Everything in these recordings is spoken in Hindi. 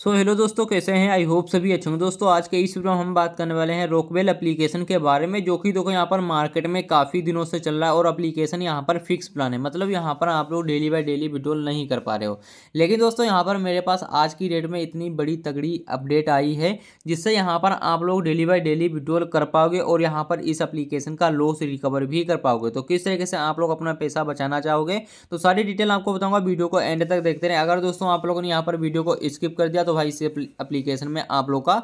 सो so, हेलो दोस्तों कैसे हैं आई होप सभी अच्छे होंगे दोस्तों आज के इस वीडियो में हम बात करने वाले हैं रोकवेल एप्लीकेशन के बारे में जो कि देखो यहाँ पर मार्केट में काफ़ी दिनों से चल रहा है और एप्लीकेशन यहाँ पर फिक्स प्लान है मतलब यहाँ पर आप लोग डेली बाय डेली विड्रोल नहीं कर पा रहे हो लेकिन दोस्तों यहाँ पर मेरे पास आज की डेट में इतनी बड़ी तगड़ी अपडेट आई है जिससे यहाँ पर आप लोग डेली बाय डेली विड्रोल कर पाओगे और यहाँ पर इस अप्लीकेशन का लॉस रिकवर भी कर पाओगे तो किस तरीके से आप लोग अपना पैसा बचाना चाहोगे तो सारी डिटेल आपको बताऊँगा वीडियो को एंड तक देखते रहे अगर दोस्तों आप लोगों ने यहाँ पर वीडियो को स्किप कर दिया तो भाई इस एप्लीकेशन में आप लोग का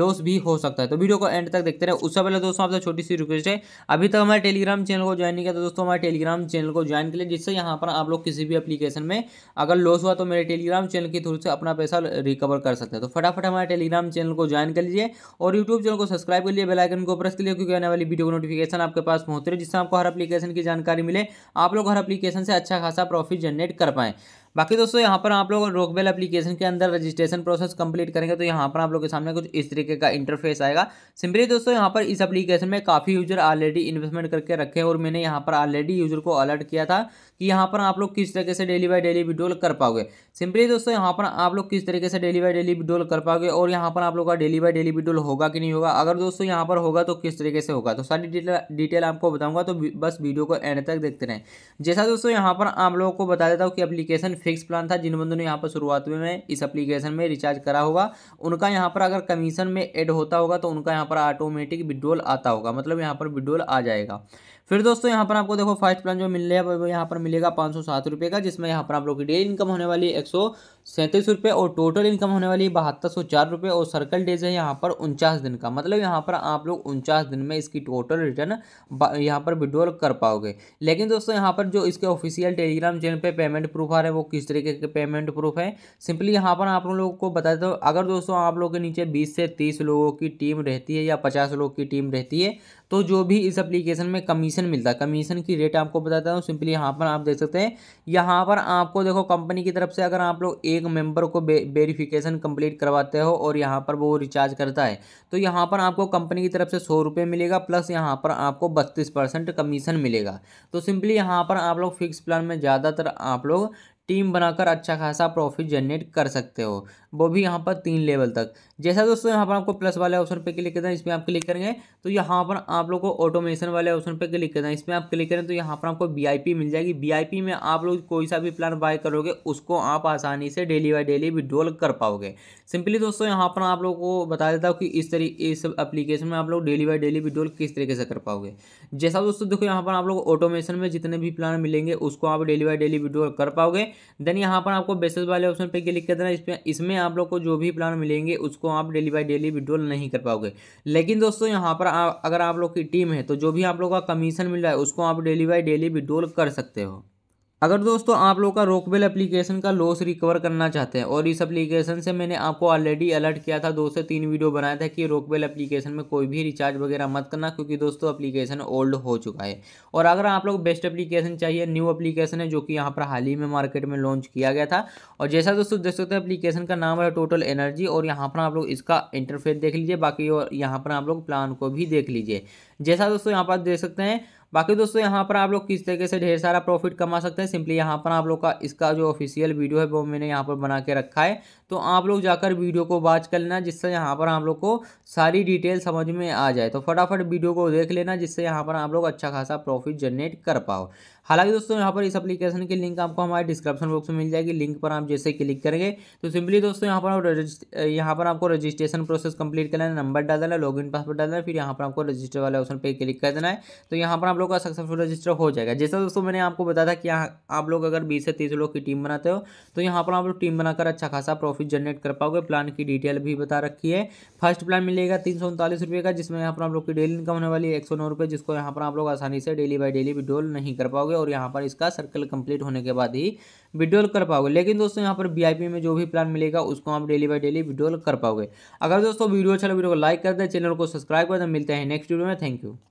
लॉस भी हो सकता है तो वीडियो को एंड तक देखते रहे उससे पहले दोस्तों आपसे छोटी सी रिक्वेस्ट है अभी तक हमारे टेलीग्राम चैनल को ज्वाइन नहीं किया तो दोस्तों हमारे टेलीग्राम चैनल को ज्वाइन कर जिससे यहाँ पर आप लोग किसी भी अपलीकेशन में अगर लॉस हुआ तो मेरे टेलीग्राम चैनल के थ्रू से अपना पैसा रिकवर कर सकते हैं तो फटाफट हमारे टेलीग्राम चैनल को ज्वाइन कर लीजिए और यूट्यूब चैनल को सब्सक्राइब कर लिए बेलाइकन को प्रेस कर लिए क्योंकि आने वाली वीडियो को नोटिफिकेशन आपके पास पहुंच रही है जिससे आपको हर अपलीकेशन की जानकारी मिले आप लोग हर अपलीकेशन से अच्छा खासा प्रॉफिट जनरेट कर पाएँ बाकी दोस्तों यहाँ पर आप लोग रोकबेल एप्लीकेशन के अंदर रजिस्ट्रेशन प्रोसेस कंप्लीट करेंगे तो यहाँ पर आप लोग के सामने कुछ इस तरीके का इंटरफेस आएगा सिंपली दोस्तों यहाँ पर इस एप्लीकेशन में काफ़ी यूजर ऑलरेडी इन्वेस्टमेंट करके रखे हैं और मैंने यहाँ पर ऑलरेडी यूजर को अलर्ट किया था कि यहाँ पर आप लोग किस तरीके से डेली बाई डेली विड्रोल कर पाओगे सिंपली दोस्तों यहाँ पर आप लोग किस तरीके से डेली बाई डेली विड्रोल कर पाओगे और यहाँ पर आप लोग का डेली बाई डेली विड्रोल होगा कि नहीं होगा अगर दोस्तों यहाँ पर होगा तो किस तरीके से होगा तो सारी डिटेल आपको बताऊँगा तो बस वीडियो को एंड तक देखते रहें जैसा दोस्तों यहाँ पर आप लोगों को बता देता हूँ कि एप्लीकेशन फिक्स प्लान था जिन बंदों ने यहाँ पर शुरुआत में इस एप्लीकेशन में रिचार्ज करा होगा उनका यहाँ पर अगर कमीशन में एड होता होगा तो उनका यहाँ पर ऑटोमेटिक विड्रोल आता होगा मतलब यहाँ पर विड्रोल आ जाएगा फिर दोस्तों यहाँ पर आपको देखो फर्स्ट प्लान जो मिल रहा है वो यहाँ पर मिलेगा पाँच सौ सात रुपये का जिसमें यहाँ पर आप लोग की डेली इनकम होने वाली है एक सौ सैंतीस रुपये और टोटल इनकम होने वाली है बहत्तर सौ चार रुपये और सर्कल डेज है यहाँ पर उनचास दिन का मतलब यहाँ पर आप लोग उनचास दिन में इसकी टोटल रिटर्न यहाँ पर विड्रॉल कर पाओगे लेकिन दोस्तों यहाँ पर जो इसके ऑफिशियल टेलीग्राम चैनल पर पेमेंट प्रूफ आ रहे हैं वो किस तरीके के पेमेंट प्रूफ है सिंपली यहाँ पर आप लोगों को बता दो अगर दोस्तों आप लोग के नीचे बीस से तीस लोगों की टीम रहती है या पचास लोग की टीम रहती है तो जो भी इस एप्लीकेशन में कमीशन मिलता है कमीशन की रेट आपको बताता हूँ सिंपली यहाँ पर आप देख सकते हैं यहाँ पर आपको देखो कंपनी की तरफ से अगर आप लोग एक मेंबर को वेरीफिकेशन कंप्लीट करवाते हो और यहाँ पर वो रिचार्ज करता है तो यहाँ पर आपको कंपनी की तरफ से सौ रुपये मिलेगा प्लस यहाँ पर आपको बत्तीस परसेंट कमीशन मिलेगा तो सिंपली यहाँ पर आप लोग फिक्स प्लान में ज़्यादातर आप लोग टीम बनाकर अच्छा खासा प्रॉफिट जनरेट कर सकते हो वो भी यहाँ पर तीन लेवल तक जैसा दोस्तों यहाँ पर आपको प्लस वाले ऑप्शन पे क्लिक करना है इसमें आप क्लिक करेंगे तो यहाँ पर आप लोग को ऑटोमेशन वाले ऑप्शन पे क्लिक करना है इसमें आप क्लिक करें तो यहाँ पर आपको वी मिल जाएगी वी में आप लोग कोई सा भी प्लान बाय करोगे उसको आप आसानी से डेली बाई डेली विड्रॉल कर पाओगे सिंपली दोस्तों यहाँ पर आप लोग को बता देता हूँ कि इस तरीके इस अप्लीकेशन में आप लोग डेली बाई डेली विड्रॉल किस तरीके से कर पाओगे जैसा दोस्तों देखो यहाँ पर आप लोग ऑटोमेशन में जितने भी प्लान मिलेंगे उसको आप डेली बाई डेली विड्रॉल कर पाओगे देन यहाँ पर आपको बेसिस वाले ऑप्शन पर क्लिक कर देना इसमें आप लोग को जो भी प्लान मिलेंगे उसको आप डेली बाई डेली विड्रॉल नहीं कर पाओगे लेकिन दोस्तों यहाँ पर अगर आप लोग की टीम है तो जो भी आप लोग का कमीशन मिल रहा है उसको आप डेली बाई डेली विड्रॉल कर सकते हो अगर दोस्तों आप लोग का रोकवेल एप्लीकेशन का लॉस रिकवर करना चाहते हैं और इस एप्लीकेशन से मैंने आपको ऑलरेडी अलर्ट किया था दो से तीन वीडियो बनाया था कि रोकवेल एप्लीकेशन में कोई भी रिचार्ज वगैरह मत करना क्योंकि दोस्तों एप्लीकेशन ओल्ड हो चुका है और अगर आप लोग बेस्ट एप्लीकेशन चाहिए न्यू अप्लीकेशन है जो कि यहाँ पर हाल ही में मार्केट में लॉन्च किया गया था और जैसा दोस्तों देख सकते हैं एप्लीकेशन का नाम है टोटल एनर्जी और यहाँ पर आप लोग इसका इंटरफेस देख लीजिए बाकी और यहाँ पर आप लोग प्लान को भी देख लीजिए जैसा दोस्तों यहाँ पर देख सकते हैं बाकी दोस्तों यहाँ पर आप लोग किस तरीके से ढेर सारा प्रॉफिट कमा सकते हैं सिंपली यहाँ पर आप लोग का इसका जो ऑफिशियल वीडियो है वो मैंने यहाँ पर बना के रखा है तो आप लोग जाकर वीडियो को वॉच कर लेना जिससे यहाँ पर आप लोग को सारी डिटेल समझ में आ जाए तो फटाफट वीडियो को देख लेना जिससे यहाँ पर आप लोग अच्छा खासा प्रॉफिट जनरेट कर पाओ हालांकि दोस्तों यहाँ पर इस अपलीकेशन की लिंक आपको हमारे डिस्क्रिप्शन बॉक्स में मिल जाएगी लिंक पर आप जैसे क्लिक करेंगे तो सिंपली दोस्तों यहाँ पर यहाँ पर आपको रजिस्ट्रेशन प्रोसेस कंप्लीट करना है नंबर डाल देना लॉग इन पासवर्ड डाल देना फिर यहाँ पर आपको रजिस्टर वाले ऑप्शन पर क्लिक कर देना है तो यहाँ पर आप लोग का सक्सेसफुल रजिस्टर हो जाएगा जैसा दोस्तों मैंने आपको बताया था कि आप लोग अगर बीस से तीस लोग की टीम बनाते हो तो यहाँ पर आप लोग टीम बनाकर अच्छा खासा प्रॉफिट प्रॉफिट जनरेट कर पाओगे प्लान की डिटेल भी बता रखी है फर्स्ट प्लान मिलेगा तीन सौ उनतालीस रुपये का जिसमें यहाँ पर आप लोग की डेली इनकम होने वाली है एक सौ नौ रुपये जिसको यहाँ पर आप लोग आसानी से डेली बाई डेली विड्रोल नहीं कर पाओगे और यहाँ पर इसका सर्कल कंप्लीट होने के बाद ही विड्रोल कर पाओगे लेकिन दोस्तों यहाँ पर वी में जो भी प्लान मिलेगा उसको आप डेली बाई डेली विड्रोल कर पाओगे अगर दोस्तों वीडियो अच्छा लगे वीडियो को लाइक कर दे चैनल को सब्सक्राइब कर दे मिलते हैं नेक्स्ट वीडियो में थैंक यू